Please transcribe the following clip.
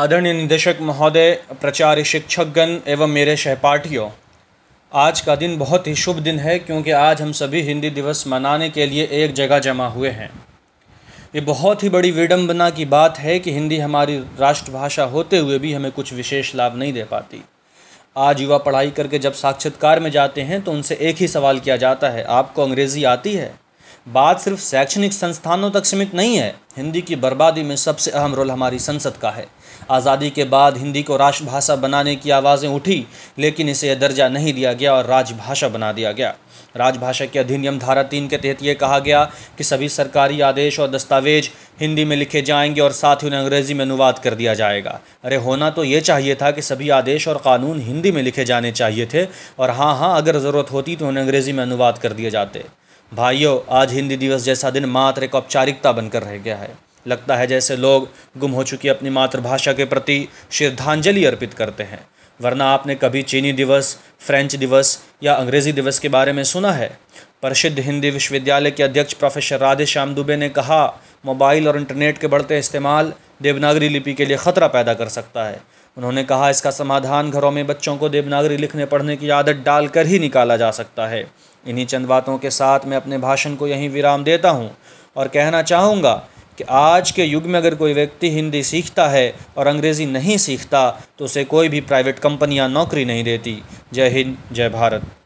आदरणीय निदेशक महोदय प्रचार्य शिक्षकगण एवं मेरे सहपाठियों आज का दिन बहुत ही शुभ दिन है क्योंकि आज हम सभी हिंदी दिवस मनाने के लिए एक जगह जमा हुए हैं ये बहुत ही बड़ी विडम्बना की बात है कि हिंदी हमारी राष्ट्रभाषा होते हुए भी हमें कुछ विशेष लाभ नहीं दे पाती आज युवा पढ़ाई करके जब साक्षात्कार में जाते हैं तो उनसे एक ही सवाल किया जाता है आपको अंग्रेज़ी आती है बात सिर्फ शैक्षणिक संस्थानों तक सीमित नहीं है हिंदी की बर्बादी में सबसे अहम रोल हमारी संसद का है आज़ादी के बाद हिंदी को राष्ट्रभाषा बनाने की आवाज़ें उठी लेकिन इसे यह दर्जा नहीं दिया गया और राजभाषा बना दिया गया राजभाषा के अधिनियम धारा तीन के तहत ये कहा गया कि सभी सरकारी आदेश और दस्तावेज हिंदी में लिखे जाएंगे और साथ ही उन्हें अंग्रेज़ी में अनुवाद कर दिया जाएगा अरे होना तो ये चाहिए था कि सभी आदेश और कानून हिंदी में लिखे जाने चाहिए थे और हाँ हाँ अगर ज़रूरत होती तो उन्हें अंग्रेज़ी में अनुवाद कर दिए जाते भाइयों आज हिंदी दिवस जैसा दिन मात्र एक औपचारिकता बनकर रह गया है लगता है जैसे लोग गुम हो चुकी अपनी मातृभाषा के प्रति श्रद्धांजलि अर्पित करते हैं वरना आपने कभी चीनी दिवस फ्रेंच दिवस या अंग्रेज़ी दिवस के बारे में सुना है प्रसिद्ध हिंदी विश्वविद्यालय के अध्यक्ष प्रोफेसर राधे श्याम दुबे ने कहा मोबाइल और इंटरनेट के बढ़ते इस्तेमाल देवनागरी लिपि के लिए ख़तरा पैदा कर सकता है उन्होंने कहा इसका समाधान घरों में बच्चों को देवनागरी लिखने पढ़ने की आदत डालकर ही निकाला जा सकता है इन्हीं चंद बातों के साथ मैं अपने भाषण को यहीं विराम देता हूँ और कहना चाहूँगा कि आज के युग में अगर कोई व्यक्ति हिंदी सीखता है और अंग्रेज़ी नहीं सीखता तो उसे कोई भी प्राइवेट कंपनियां नौकरी नहीं देती जय हिंद जय भारत